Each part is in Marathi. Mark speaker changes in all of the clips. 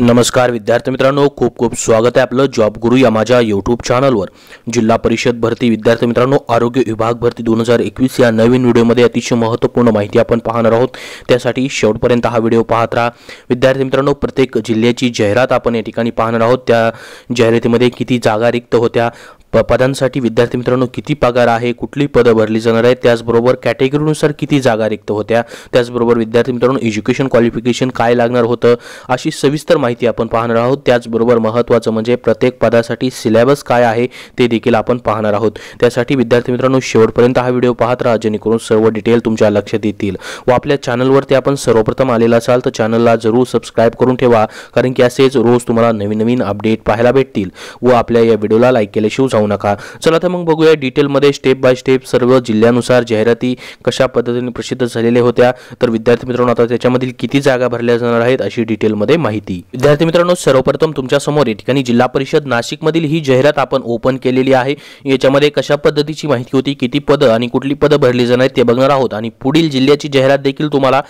Speaker 1: नमस्कार विद्यार्थी मित्रांनो खूप खूप स्वागत आहे आपलं जॉब गुरु या माझ्या यूट्यूब चॅनलवर जिल्हा परिषद भरती विद्यार्थी मित्रांनो आरोग्य विभाग भरती दोन हजार एकवीस या नवीन व्हिडिओमध्ये अतिशय महत्त्वपूर्ण माहिती आपण पाहणार आहोत त्यासाठी शेवटपर्यंत हा व्हिडिओ पाहत राहा विद्यार्थी मित्रांनो प्रत्येक जिल्ह्याची जाहिरात आपण या ठिकाणी पाहणार आहोत त्या जाहिरातीमध्ये किती जागा रिक्त होत्या प पदांसाठी विद्यार्थी मित्रांनो किती पगार आहे कुठली पदं भरली जाणार आहेत त्याचबरोबर कॅटेगरीनुसार किती जागा रिक्त होत्या त्याचबरोबर विद्यार्थी मित्रांनो एज्युकेशन क्वालिफिकेशन काय लागणार होतं अशी सविस्तर माहिती आपण पाहणार आहोत त्याचबरोबर महत्त्वाचं म्हणजे प्रत्येक पदासाठी सिलेबस काय आहे ते देखील आपण पाहणार आहोत त्यासाठी विद्यार्थी मित्रांनो शेवटपर्यंत हा व्हिडिओ पाहत राहा जेणेकरून सर्व डिटेल तुमच्या लक्षात येतील व आपल्या चॅनलवरती आपण सर्वप्रथम आलेला असाल तर चॅनलला जरूर सबस्क्राईब करून ठेवा कारण की असेच रोज तुम्हाला नवीन नवीन अपडेट पाहायला भेटतील व आपल्या या व्हिडिओला लाईक केल्याशिवाय जाऊ नका चला तर मग बघूया डिटेलमध्ये स्टेप बाय स्टेप सर्व जिल्ह्यानुसार जाहिराती कशा पद्धतीने प्रसिद्ध झालेल्या होत्या तर विद्यार्थी मित्रांनो आता त्याच्यामधील किती जागा भरल्या जाणार आहेत अशी डिटेलमध्ये माहिती विद्यार्थी मित्रांनो सर्वप्रथम समोर या ठिकाणी जिल्हा परिषद नाशिकमधील ही जाहिरात आपण ओपन केलेली आहे याच्यामध्ये कशा पद्धतीची माहिती होती किती पदं आणि कुठली पदं भरली जाणार आहेत ते बघणार आहोत आणि पुढील जिल्ह्याची जाहिरात देखील तुम्हाला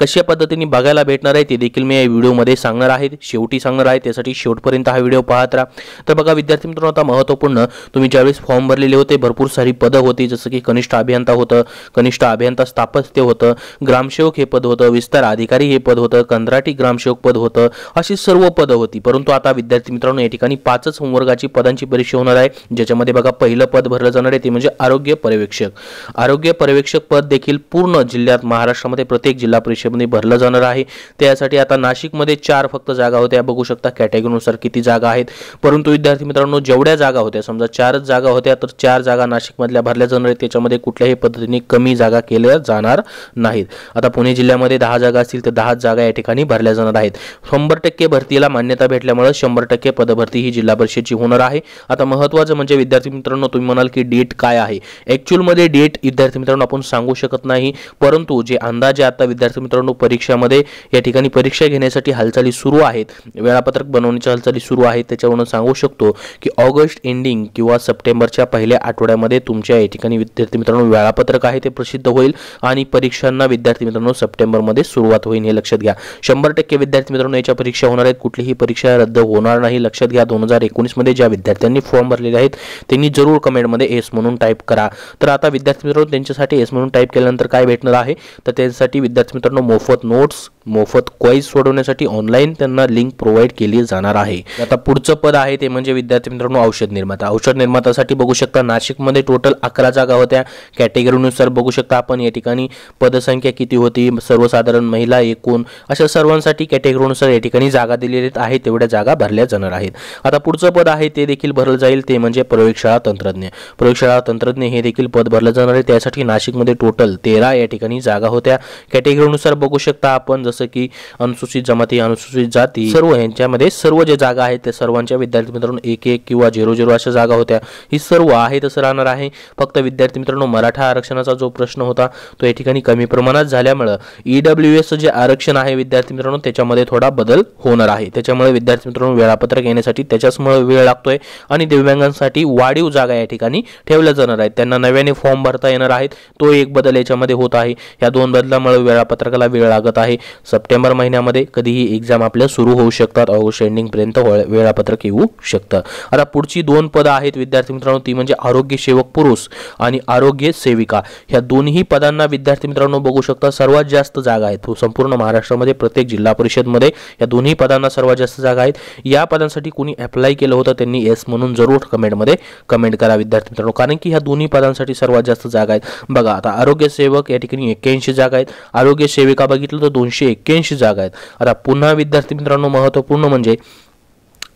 Speaker 1: कशा पद्धतीने बघायला भेटणार आहे ते देखील मी या व्हिडिओमध्ये सांगणार आहे शेवटी सांगणार आहे त्यासाठी शेवटपर्यंत हा व्हिडिओ पाहत राहा तर बघा विद्यार्थी मित्रांनो आता महत्त्वपूर्ण तुम्ही ज्यावेळेस फॉर्म भरलेले होते भरपूर सारी पदं होती जसं की कनिष्ठ अभियंता होतं कनिष्ठ अभियंता स्थापत्य होतं ग्रामसेवक हे पद होतं विस्तार अधिकारी हे पद होतं कंत्राटी ग्रामसेवक पद होतं अशी सर्व पदं होती परंतु आता विद्यार्थी मित्रांनो या ठिकाणी पाचच संवर्गाची पदांची परीक्षा होणार आहे ज्याच्यामध्ये बघा पहिलं पद भरलं जाणार आहे ते म्हणजे आरोग्य पर्यवेक्षक आरोग्य पर्यवेक्षक पद देखील पूर्ण जिल्ह्यात महाराष्ट्रामध्ये प्रत्येक जिल्हा परिषद परीक्षेमध्ये भरलं जाणार आहे त्यासाठी आता नाशिकमध्ये चार फक्त जागा होत्या बघू शकता कॅटेगरीनुसार किती जागा आहेत परंतु विद्यार्थी मित्रांनो जेवढ्या जागा होत्या समजा चारच जागा होत्या तर चार जागा नाशिकमधल्या भरल्या जाणार आहेत त्याच्यामध्ये कुठल्याही पद्धतीने कमी जागा केल्या जाणार नाहीत आता पुणे जिल्ह्यामध्ये दहा जागा असतील तर दहाच जागा या ठिकाणी भरल्या जाणार आहेत शंभर टक्के भरतीला मान्यता भेटल्यामुळे शंभर टक्के पदभरती ही जिल्हा परिषदची होणार आहे आता महत्त्वाचं म्हणजे विद्यार्थी मित्रांनो तुम्ही म्हणाल की डेट काय आहे ॲक्च्युअलमध्ये डेट विद्यार्थी मित्रांनो आपण सांगू शकत नाही परंतु जे अंदाजे आता विद्यार्थी मित्रांनो मित्रांनो परीक्षामध्ये या ठिकाणी परीक्षा घेण्यासाठी हालचाली सुरू आहेत वेळापत्रक बनवण्याच्या हालचाली सुरू आहेत त्याच्यावरून सांगू शकतो की ऑगस्ट एंडिंग किंवा सप्टेंबरच्या पहिल्या आठवड्यामध्ये तुमच्या या ठिकाणी विद्यार्थी मित्रांनो वेळापत्रक आहे ते प्रसिद्ध होईल आणि परीक्षांना विद्यार्थी मित्रांनो सप्टेंबरमध्ये सुरुवात होईल हे लक्षात घ्या शंभर टक्के विद्यार्थी मित्रांनो याच्या परीक्षा होणार आहेत कुठलीही परीक्षा रद्द होणार नाही लक्षात घ्या दोन हजार एकोणीसमध्ये ज्या विद्यार्थ्यांनी फॉर्म भरलेले आहेत त्यांनी जरूर कमेंटमध्ये एस म्हणून टाईप करा तर आता विद्यार्थी मित्रांनो त्यांच्यासाठी एस म्हणून टाईप केल्यानंतर काय भेटणार आहे तर त्यांच्यासाठी विद्यार्थी मित्रांनो मोफत नोट्स मोफत क्वाईज सोडवण्यासाठी ऑनलाईन त्यांना लिंक प्रोव्हाइड केली जाणार आहे आता पुढचं पद आहे ते म्हणजे विद्यार्थी मित्रांनो औषध निर्माता औषध निर्मातासाठी बघू शकता नाशिकमध्ये टोटल अकरा जागा होत्या कॅटेगरीनुसार बघू शकता आपण या ठिकाणी पदसंख्या किती होती सर्वसाधारण महिला एकूण अशा सर्वांसाठी कॅटेगरीनुसार या ठिकाणी जागा दिलेल्या आहेत तेवढ्या जागा भरल्या जाणार आहेत आता पुढचं पद आहे ते देखील भरलं जाईल ते म्हणजे प्रयोगशाळा तंत्रज्ञ प्रयोगशाळा तंत्रज्ञ हे देखील पद भरलं जाणार आहे त्यासाठी नाशिकमध्ये टोटल तेरा या ठिकाणी जागा होत्या कॅटेगरीनुसार बघू शकता आपण जसं की अनुसूचित जमाती अनुसूचित जाती सर्व यांच्यामध्ये सर्व जे जागा आहेत त्या सर्वांच्या विद्यार्थी मित्रांनो एक एक किंवा झिरो झिरो अशा जागा होत्या ही सर्व आहे तसं राहणार आहे फक्त विद्यार्थी मित्रांनो मराठा आरक्षणाचा जो प्रश्न होता तो या ठिकाणी कमी प्रमाणात झाल्यामुळं ईडब्ल्यू e एसचं जे आरक्षण आहे विद्यार्थी मित्रांनो त्याच्यामध्ये थोडा बदल होणार आहे त्याच्यामुळे विद्यार्थी मित्रांनो वेळापत्रक येण्यासाठी त्याच्याचमुळे वेळ लागतोय आणि दिव्यांगांसाठी वाढीव जागा या ठिकाणी ठेवल्या जाणार आहेत त्यांना नव्याने फॉर्म भरता येणार आहेत तो एक बदल याच्यामध्ये होत आहे या दोन बदलामुळे वेळापत्रकाला आपल्याला वेळ लागत आहे सप्टेंबर महिन्यामध्ये कधीही एक्झाम आपल्या सुरू होऊ शकतात ऑगस्ट एंडिंगपर्यंत वेळापत्रक येऊ शकतं आता पुढची दोन पदं आहेत विद्यार्थी मित्रांनो ती म्हणजे आरोग्य सेवक पुरुष आणि आरोग्य सेविका ह्या दोन्ही पदांना विद्यार्थी मित्रांनो बघू शकता सर्वात जास्त जागा आहेत हो, संपूर्ण महाराष्ट्रामध्ये प्रत्येक जिल्हा परिषदमध्ये या दोन्ही पदांना सर्वात जास्त जागा आहेत या पदांसाठी कोणी अप्लाय केलं होतं त्यांनी एस म्हणून जरूर कमेंटमध्ये कमेंट करा विद्यार्थी मित्रांनो कारण की ह्या दोन्ही पदांसाठी सर्वात जास्त जागा आहेत बघा आता आरोग्य सेवक या ठिकाणी एक्क्याऐंशी जागा आहेत आरोग्य सेविका बघितलं तर दोनशे एक्क्याऐंशी जागा आहेत आता पुन्हा विद्यार्थी मित्रांनो महत्त्वपूर्ण म्हणजे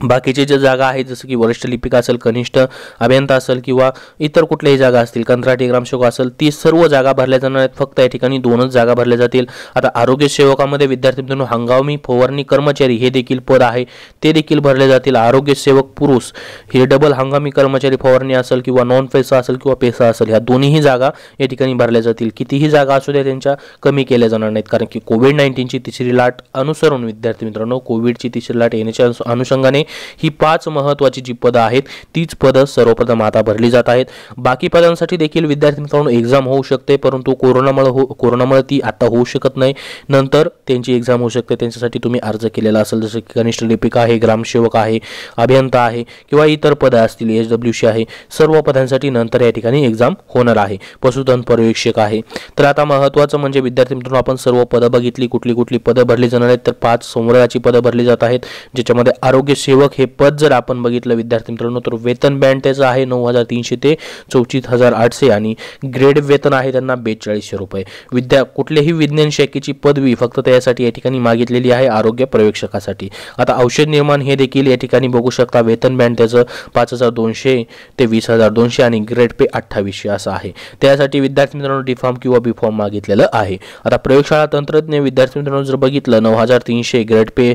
Speaker 1: बाकीचे जे जागा आहेत जसं की वरिष्ठ लिपिक असेल कनिष्ठ अभियंता असेल किंवा इतर कुठल्याही जागा असतील कंत्राटी ग्रामसेवक असेल ती सर्व जागा भरल्या जाणार आहेत फक्त या ठिकाणी दोनच जागा भरल्या जातील आता आरोग्य सेवकामध्ये विद्यार्थी मित्रांनो हंगामी फवारणी कर्मचारी हे देखील पद आहे ते देखील भरले जातील आरोग्य सेवक पुरुष हे डबल हंगामी कर्मचारी फवारणी असेल किंवा नॉन पैसा असेल किंवा पेसा असेल ह्या दोन्हीही जागा या ठिकाणी भरल्या जातील कितीही जागा असू द्या त्यांच्या कमी केल्या जाणार नाहीत कारण की कोविड नाईन्टीनची तिसरी लाट अनुसरून विद्यार्थी मित्रांनो कोविडची तिसरी लाट येण्याच्या अनुषंगाने ही पाच महत्त्वाची जी पदं आहेत तीच पदं सर्वप्रथम आता भरली जात आहेत बाकी पदांसाठी देखील मित्रांनो एक्झाम होऊ शकते परंतु कोरोनामुळे हो कोरोनामुळे ती आता होऊ शकत नाही नंतर त्यांची एक्झाम होऊ शकते त्यांच्यासाठी तुम्ही अर्ज केलेला असेल जसं की कनिष्ठ लिपिका आहे ग्रामसेवक आहे अभियंता आहे किंवा इतर पदं असतील एच सी आहे सर्व पदांसाठी नंतर या ठिकाणी एक्झाम होणार आहे पशुधन पर्यवेक्षक आहे तर आता महत्त्वाचं म्हणजे विद्यार्थी मित्रांनो आपण सर्व पदं बघितली कुठली कुठली पदं भरली जाणार आहेत तर पाच संवर्गाची पदं भरली जात आहेत ज्याच्यामध्ये आरोग्य सेवक सेवक हे पद जर आपण बघितलं विद्यार्थी मित्रांनो तर वेतन बँड त्याचं आहे नऊ हजार तीनशे ते चौतीस हजार आठशे आणि ग्रेड वेतन आहे त्यांना बेचाळीसशे रुपये विद्या कुठलेही विज्ञान शाखेची पदवी फक्त त्यासाठी या ठिकाणी मागितलेली आहे आरोग्य पर्यवेक्षकासाठी आता औषध निर्माण हे देखील या ठिकाणी बघू शकता वेतन बँड त्याचं पाच हजार दोनशे ते वीस हजार दोनशे आणि ग्रेड पे अठ्ठावीसशे असं आहे त्यासाठी विद्यार्थी मित्रांनो डी फॉर्म किंवा बी फॉर्म मागितलेलं आहे आता प्रयोगशाळा तंत्रज्ञ विद्यार्थी मित्रांनो जर बघितलं नऊ हजार तीनशे ग्रेड पे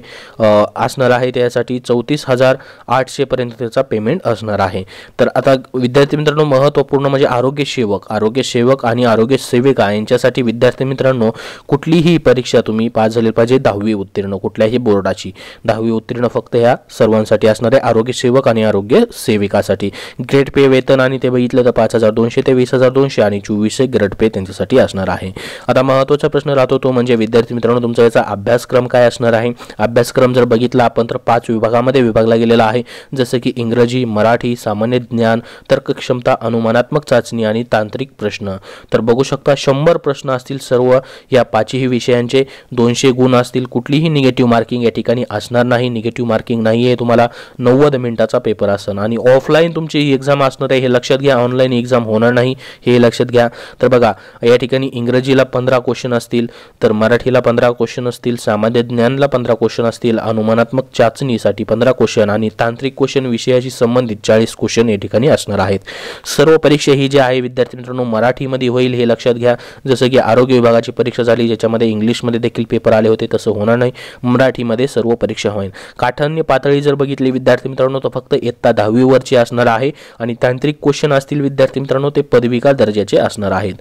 Speaker 1: असणार आहे त्यासाठी चौतीस एकतीस हजार त्याचा पेमेंट असणार आहे तर आता विद्यार्थी मित्रांनो महत्वपूर्ण म्हणजे आरोग्य सेवक आरोग्य सेवक आणि आरोग्य सेविका यांच्यासाठी विद्यार्थी मित्रांनो कुठलीही परीक्षा तुम्ही पास झाली पाहिजे दहावी उत्तीर्ण कुठल्याही बोर्डाची दहावी उत्तीर्ण फक्त ह्या सर्वांसाठी असणार आहे आरोग्य सेवक आणि आरोग्य सेविकासाठी ग्रेड पे वेतन आणि ते बघितलं तर पाच हजार दोनशे ते वीस हजार दोनशे आणि चोवीसशे ग्रेड पे त्यांच्यासाठी असणार आहे आता महत्त्वाचा प्रश्न राहतो तो म्हणजे विद्यार्थी मित्रांनो तुमचा याचा अभ्यासक्रम काय असणार आहे अभ्यासक्रम जर बघितला आपण तर पाच विभागामध्ये विभागला गेलेला आहे जसं की इंग्रजी मराठी सामान्य ज्ञान तर्कक्षमता अनुमानात्मक चाचणी आणि तांत्रिक प्रश्न तर बघू शकता शंभर प्रश्न असतील सर्व या पाचही विषयांचे दोनशे गुण असतील कुठलीही निगेटिव्ह मार्किंग या ठिकाणी असणार नाही निगेटिव्ह मार्किंग नाही आहे तुम्हाला नव्वद मिनिटाचा पेपर असणार आणि ऑफलाईन तुमची ही एक्झाम असणार आहे हे लक्षात घ्या ऑनलाईन एक्झाम होणार नाही हे लक्षात घ्या तर बघा या ठिकाणी इंग्रजीला पंधरा क्वेश्चन असतील तर मराठीला पंधरा क्वेश्चन असतील सामान्य ज्ञानला पंधरा क्वेश्चन असतील अनुमानात्मक चाचणीसाठी पंधरा पंधरा क्वेश्चन आणि तांत्रिक क्वेश्चन विषयाशी संबंधित चाळीस क्वेश्चन या ठिकाणी असणार आहेत सर्व परीक्षा ही जे आहे विद्यार्थी मित्रांनो मराठीमध्ये होईल हे लक्षात घ्या जसं की आरोग्य विभागाची परीक्षा झाली ज्याच्यामध्ये इंग्लिशमध्ये देखील पेपर आले होते तसं होणार नाही मराठीमध्ये सर्व परीक्षा होईल काठान्य पातळी जर बघितली विद्यार्थी मित्रांनो तर फक्त इयत्ता दहावीवरची असणार आहे आणि तांत्रिक क्वेश्चन असतील विद्यार्थी मित्रांनो ते पदविका दर्जाचे असणार आहेत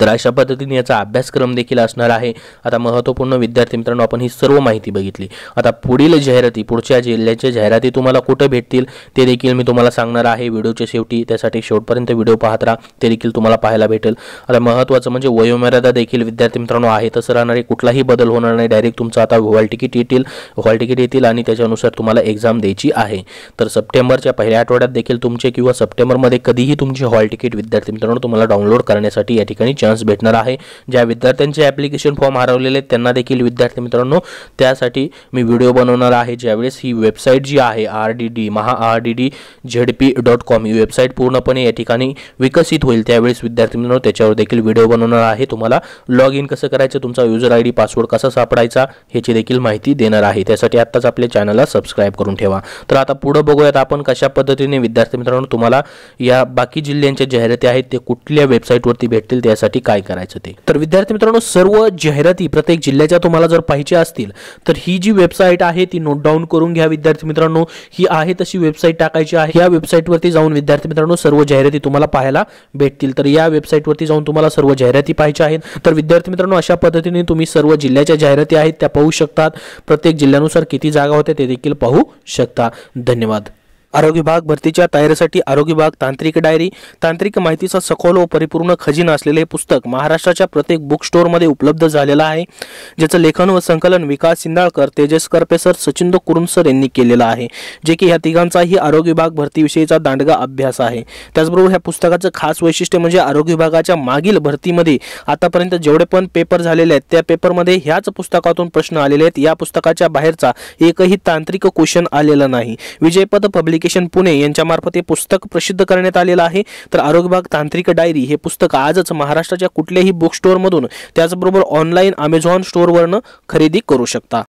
Speaker 1: तर अशा पद्धतीने याचा अभ्यासक्रम देखील असणार आहे आता महत्त्वपूर्ण विद्यार्थी मित्रांनो आपण ही सर्व माहिती बघितली आता पुढील जाहिराती पुढच्या जिल्ह्याच्या जाहिराती तुम्हाला कुठे भेटतील ते देखील मी तुम्हाला सांगणार आहे व्हिडिओच्या शेवटी त्यासाठी शेवटपर्यंत व्हिडिओ पाहत राहा ते देखील तुम्हाला पाहायला भेटेल आता महत्त्वाचं म्हणजे वयोमर्यादा देखील विद्यार्थी मित्रांनो आहे तसं राहणारे कुठलाही बदल होणार नाही डायरेक्ट तुमचं आता हॉल तिकीट येतील हॉल तिकीट येतील आणि त्याच्यानुसार तुम्हाला एक्झाम द्यायची आहे तर सप्टेंबरच्या पहिल्या आठवड्यात देखील तुमचे किंवा सप्टेंबरमध्ये कधीही तुमची हॉल तिकीट विद्यार्थी मित्रांनो तुम्हाला डाउनलोड करण्यासाठी या ठिकाणी चान्स भेटणार आहे ज्या विद्यार्थ्यांचे ॲप्लिकेशन फॉर्म हरवलेले आहेत त्यांना देखील विद्यार्थी मित्रांनो त्यासाठी मी व्हिडिओ बनवणार आहे ज्यावेळेस ही वेबसाईट जी आहे R D D Maha D D Z P dot com ही वेबसाईट पूर्णपणे या ठिकाणी विकसित होईल त्यावेळेस विद्यार्थी मित्रांनो त्याच्यावर देखील व्हिडिओ बनवणार आहे तुम्हाला लॉग इन कसं करायचं तुमचा युजर आय डी पासवर्ड कसा सापडायचा ह्याची देखील माहिती देणार आहे त्यासाठी आत्ताच आपल्या चॅनलला सबस्क्राईब करून ठेवा तर आता पुढं बघूयात आपण कशा पद्धतीने विद्यार्थी मित्रांनो तुम्हाला या बाकी जिल्ह्यांच्या जाहिराती आहेत ते कुठल्या वेबसाईटवरती भेटतील त्यासाठी साठी काय करायचं ते तर विद्यार्थी मित्रांनो सर्व जाहिराती प्रत्येक जिल्ह्याच्या तुम्हाला जर पाहिजे असतील तर ही जी वेबसाईट आहे ती नोट डाऊन करून घ्या विद्यार्थी मित्रांनो ही आहे तशी वेबसाईट टाकायची आहे या वेबसाईटवरती जाऊन विद्यार्थी मित्रांनो सर्व जाहिराती तुम्हाला पाहायला भेटतील तर या वेबसाईटवरती जाऊन तुम्हाला सर्व जाहिराती पाहिजे आहेत तर विद्यार्थी मित्रांनो अशा पद्धतीने तुम्ही सर्व जिल्ह्याच्या जाहिराती आहेत त्या पाहू शकतात प्रत्येक जिल्ह्यानुसार किती जागा होत्या ते देखील पाहू शकता धन्यवाद आरोग्य विभाग भरतीच्या तयारीसाठी आरोग्य विभाग तांत्रिक डायरी तांत्रिक माहितीचा सखोल व परिपूर्ण खजिना असलेले पुस्तक महाराष्ट्राच्या प्रत्येक बुक स्टोअरमध्ये उपलब्ध झालेला आहे ज्याचं लेखन व संकलन विकास सिंदाळकर तेजस करपेसर सचिंद सर यांनी केलेलं आहे जे की ह्या तिघांचाही आरोग्य विभाग भरतीविषयीचा दांडगा अभ्यास आहे त्याचबरोबर ह्या पुस्तकाचं खास वैशिष्ट्य म्हणजे आरोग्य विभागाच्या मागील भरतीमध्ये आतापर्यंत जेवढे पण पेपर झालेले आहेत त्या पेपरमध्ये ह्याच पुस्तकातून प्रश्न आलेले आहेत या पुस्तकाच्या बाहेरचा एकही तांत्रिक क्वेश्चन आलेला नाही विजयपद पब्लिक पब्लिकेशन पुणे यांच्यामार्फत हे पुस्तक प्रसिद्ध करण्यात आलेलं आहे तर आरोग्य भाग तांत्रिक डायरी हे पुस्तक आजच महाराष्ट्राच्या कुठल्याही बुक स्टोअरमधून त्याचबरोबर ऑनलाईन अमेझॉन वरन खरेदी करू शकता